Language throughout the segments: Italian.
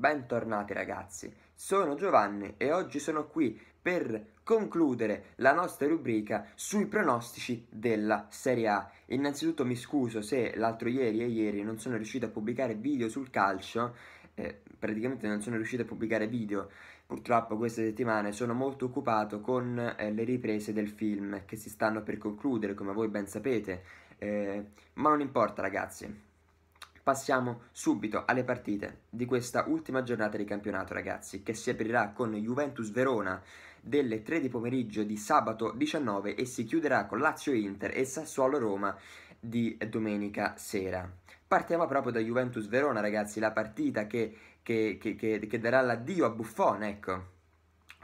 Bentornati ragazzi, sono Giovanni e oggi sono qui per concludere la nostra rubrica sui pronostici della Serie A. Innanzitutto mi scuso se l'altro ieri e ieri non sono riuscito a pubblicare video sul calcio, eh, praticamente non sono riuscito a pubblicare video. Purtroppo queste settimane sono molto occupato con eh, le riprese del film che si stanno per concludere, come voi ben sapete. Eh, ma non importa ragazzi, Passiamo subito alle partite di questa ultima giornata di campionato, ragazzi, che si aprirà con Juventus Verona delle 3 di pomeriggio di sabato 19 e si chiuderà con Lazio Inter e Sassuolo Roma di domenica sera. Partiamo proprio da Juventus Verona, ragazzi, la partita che, che, che, che darà l'addio a Buffon, ecco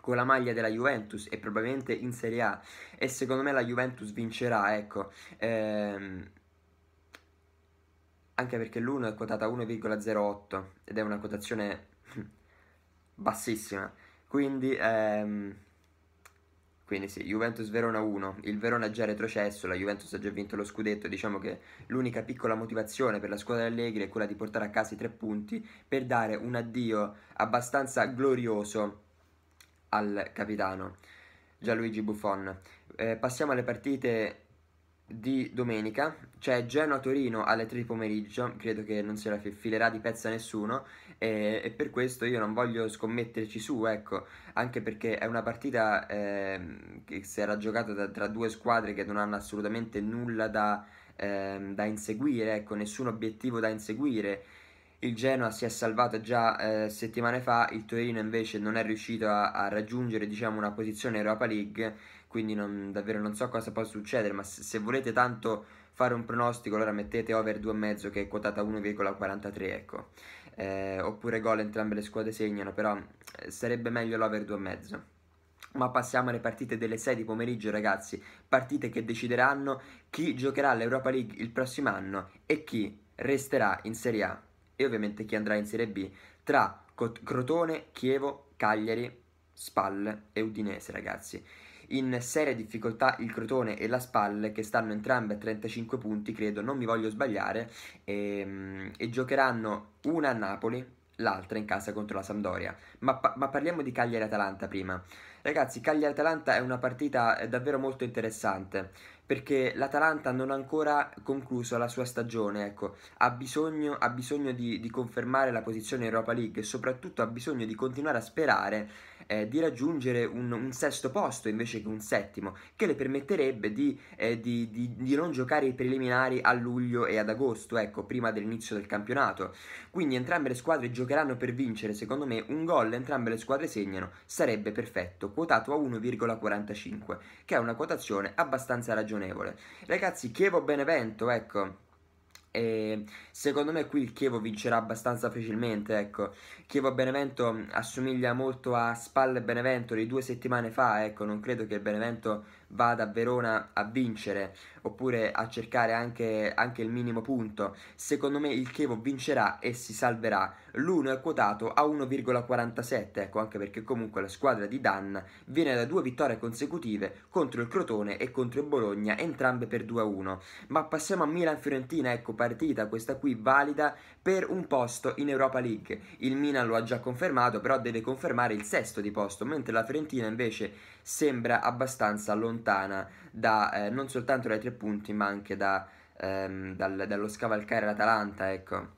con la maglia della Juventus e probabilmente in Serie A e secondo me la Juventus vincerà, ecco. Ehm, anche perché l'1 è quotata 1,08 ed è una quotazione bassissima. Quindi, ehm, quindi sì, Juventus-Verona 1, il Verona ha già retrocesso, la Juventus ha già vinto lo scudetto, diciamo che l'unica piccola motivazione per la squadra di Allegri è quella di portare a casa i tre punti per dare un addio abbastanza glorioso al capitano Gianluigi Buffon. Eh, passiamo alle partite di domenica c'è cioè Genoa-Torino alle 3 di pomeriggio, credo che non se la filerà di pezza nessuno e, e, per questo io non voglio scommetterci su, ecco, anche perché è una partita eh, che si era giocata da, tra due squadre che non hanno assolutamente nulla da, eh, da inseguire, ecco, nessun obiettivo da inseguire. Il Genoa si è salvato già eh, settimane fa, il Torino invece non è riuscito a, a raggiungere diciamo, una posizione Europa League quindi non, davvero non so cosa possa succedere, ma se, se, volete tanto fare un pronostico allora mettete over 2,5 che è quotata 1,43 ecco, eh, oppure gol entrambe le squadre segnano, però eh, sarebbe meglio l'over 2,5. Ma passiamo alle partite delle 6 di pomeriggio ragazzi, partite che decideranno chi giocherà l'Europa League il prossimo anno e chi resterà in Serie A e ovviamente chi andrà in Serie B tra Crotone, Chievo, Cagliari, Spal e Udinese ragazzi in seria difficoltà il Crotone e la Spal che stanno entrambe a 35 punti credo, non mi voglio sbagliare e, ehm, e giocheranno una a Napoli l'altra in casa contro la Sampdoria. Ma, ma parliamo di Cagliari-Atalanta prima. Ragazzi, Cagliari-Atalanta è una partita eh, davvero molto interessante perché l'Atalanta non ha ancora concluso la sua stagione, ecco. ha bisogno, ha bisogno di, di, confermare la posizione Europa League e soprattutto ha bisogno di continuare a sperare eh, di raggiungere un, un, sesto posto invece che un settimo, che le permetterebbe di, eh, di, di, non giocare i preliminari a luglio e ad agosto, ecco, prima dell'inizio del campionato. Quindi entrambe le squadre giocheranno per vincere, secondo me un gol entrambe le squadre segnano sarebbe perfetto, quotato a 1,45, che è una quotazione abbastanza ragionevole ragionevole. Ragazzi, Chievo Benevento, ecco. E secondo me qui il Chievo vincerà abbastanza facilmente, ecco. Chievo Benevento assomiglia molto a Spalle Benevento di due settimane fa, ecco, non credo che il Benevento vada a Verona a vincere oppure a cercare anche, anche il minimo punto, secondo me il Chievo vincerà e si salverà. L'1 è quotato a 1,47, ecco anche perché comunque la squadra di Dan viene da due vittorie consecutive contro il Crotone e contro il Bologna, entrambe per 2-1. Ma passiamo a Milan-Fiorentina, ecco partita questa qui valida per un posto in Europa League. Il Milan lo ha già confermato, però deve confermare il sesto di posto, mentre la Fiorentina invece sembra abbastanza lontana da eh, non soltanto dai tre punti ma anche da, ehm, dal, dallo scavalcare l'Atalanta ecco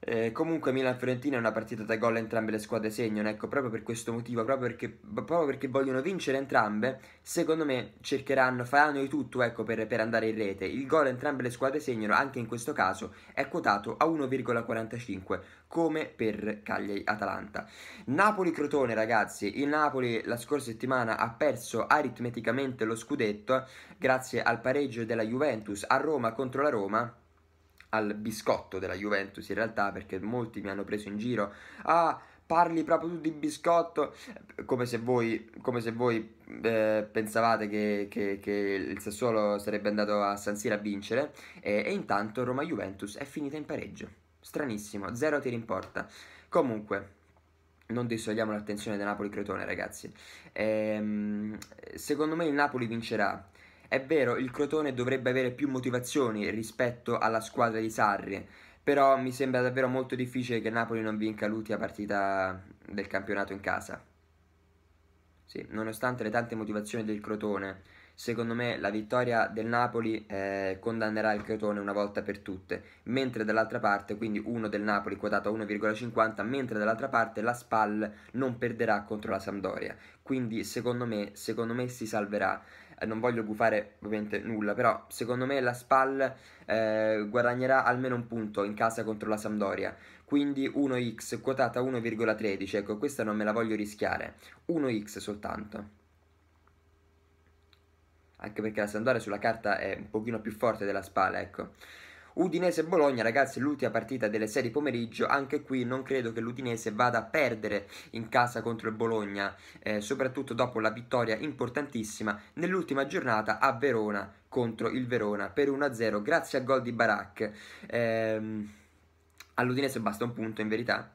eh, comunque Milan-Fiorentina è una partita da gol entrambe le squadre segnano, ecco, proprio per questo motivo, proprio perché, proprio perché vogliono vincere entrambe, secondo me cercheranno, faranno di tutto ecco, per, per, andare in rete. Il gol entrambe le squadre segnano, anche in questo caso, è quotato a 1,45, come per Cagliari-Atalanta. Napoli-Crotone, ragazzi, il Napoli la scorsa settimana ha perso aritmeticamente lo scudetto grazie al pareggio della Juventus a Roma contro la Roma al biscotto della Juventus in realtà perché molti mi hanno preso in giro ah parli proprio tu di biscotto come se voi, come se voi eh, pensavate che, che, che, il Sassuolo sarebbe andato a San Siro a vincere e, e intanto Roma-Juventus è finita in pareggio stranissimo, zero tiri in porta comunque non distogliamo l'attenzione del napoli cretone ragazzi ehm, secondo me il Napoli vincerà è vero, il Crotone dovrebbe avere più motivazioni rispetto alla squadra di Sarri, però mi sembra davvero molto difficile che Napoli non vinca l'ultima partita del campionato in casa. Sì, nonostante le tante motivazioni del Crotone, secondo me la vittoria del Napoli eh, condannerà il Crotone una volta per tutte, mentre dall'altra parte, quindi uno del Napoli quotato a 1,50, mentre dall'altra parte la Spal non perderà contro la Sampdoria. Quindi secondo me, secondo me si salverà. Eh, non voglio gufare ovviamente nulla, però secondo me la SPAL eh, guadagnerà almeno un punto in casa contro la Sampdoria, quindi 1x quotata 1,13, ecco questa non me la voglio rischiare, 1x soltanto. Anche perché la Sampdoria sulla carta è un pochino più forte della SPAL, ecco. Udinese-Bologna, ragazzi, l'ultima partita delle serie pomeriggio. Anche qui non credo che l'Udinese vada a perdere in casa contro il Bologna, eh, soprattutto dopo la vittoria importantissima nell'ultima giornata a Verona contro il Verona per 1-0 grazie a gol di Barak. Eh, all'Udinese basta un punto in verità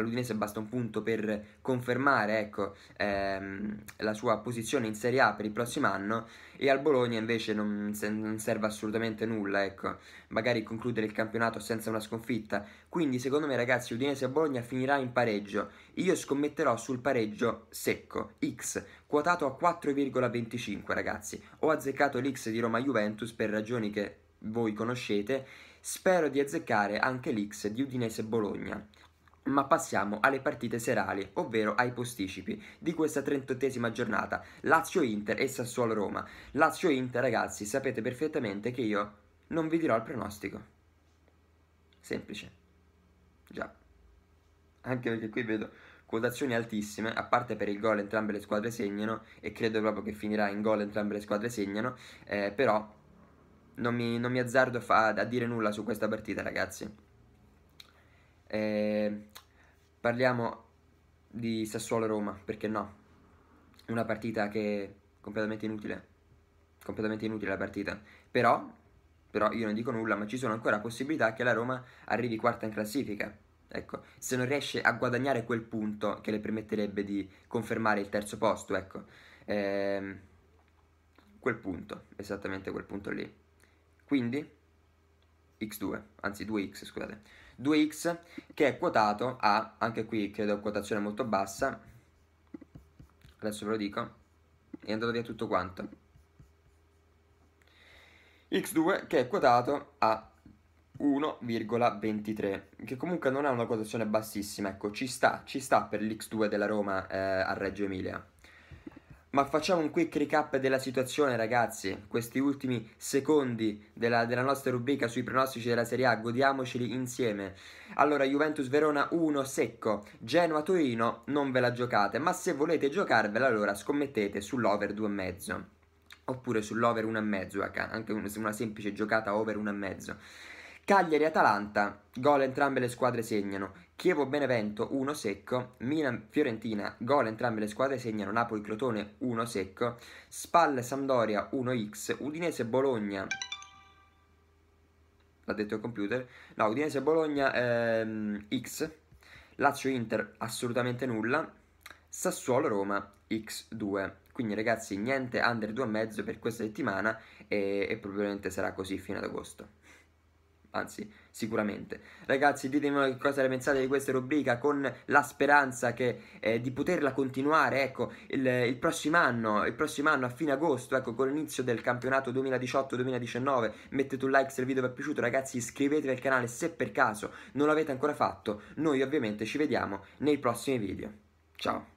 all'Udinese basta un punto per confermare ecco, ehm, la sua posizione in Serie A per il prossimo anno e al Bologna invece non, se, non serve assolutamente nulla, ecco. magari concludere il campionato senza una sconfitta. Quindi secondo me ragazzi Udinese a Bologna finirà in pareggio, io scommetterò sul pareggio secco, X, quotato a 4,25 ragazzi. Ho azzeccato l'X di Roma-Juventus per ragioni che voi conoscete, spero di azzeccare anche l'X di Udinese Bologna. Ma passiamo alle partite serali, ovvero ai posticipi di questa 38esima giornata, Lazio-Inter e Sassuolo-Roma. Lazio-Inter, ragazzi, sapete perfettamente che io non vi dirò il pronostico. Semplice. Già. Anche perché qui vedo quotazioni altissime, a parte per il gol entrambe le squadre segnano, e credo proprio che finirà in gol entrambe le squadre segnano, eh, però non mi, non mi azzardo a, a dire nulla su questa partita, ragazzi. Eh, parliamo di Sassuolo-Roma, perché no? Una partita che è completamente inutile, completamente inutile la partita, però, però io non dico nulla, ma ci sono ancora possibilità che la Roma arrivi quarta in classifica, Ecco, se non riesce a guadagnare quel punto che le permetterebbe di confermare il terzo posto, ecco, ehm, quel punto, esattamente quel punto lì. Quindi, x2, anzi 2x, scusate. 2x che è quotato a, anche qui credo quotazione molto bassa, adesso ve lo dico, e andrà via tutto quanto. x2 che è quotato a 1,23 che comunque non ha una quotazione bassissima ecco ci sta ci sta per l'X2 della Roma eh, a Reggio Emilia ma facciamo un quick recap della situazione, ragazzi. Questi ultimi secondi della, della, nostra rubrica sui pronostici della Serie A, godiamoceli insieme. Allora, Juventus Verona 1 secco, Genoa Torino non ve la giocate, ma se volete giocarvela allora scommettete sull'over 2,5 oppure sull'over 1,5, anche una semplice giocata over 1,5. Cagliari-Atalanta, gol entrambe le squadre segnano. Chievo-Benevento, 1 secco. Milan-Fiorentina, gol entrambe le squadre segnano. Napoli-Crotone, 1 secco. Spal-Sampdoria, 1x. Udinese-Bologna, l'ha detto il computer. No, Udinese-Bologna, ehm, x. Lazio-Inter, assolutamente nulla. Sassuolo-Roma, x2. Quindi ragazzi, niente under 2,5 per questa settimana e, e probabilmente sarà così fino ad agosto anzi sicuramente. Ragazzi ditemi cosa ne pensate di questa rubrica con la speranza che, eh, di poterla continuare ecco, il, il, prossimo anno, il prossimo anno a fine agosto, ecco, con l'inizio del campionato 2018-2019. Mettete un like se il video vi è piaciuto ragazzi, iscrivetevi al canale se per caso non l'avete ancora fatto. Noi ovviamente ci vediamo nei prossimi video. Ciao!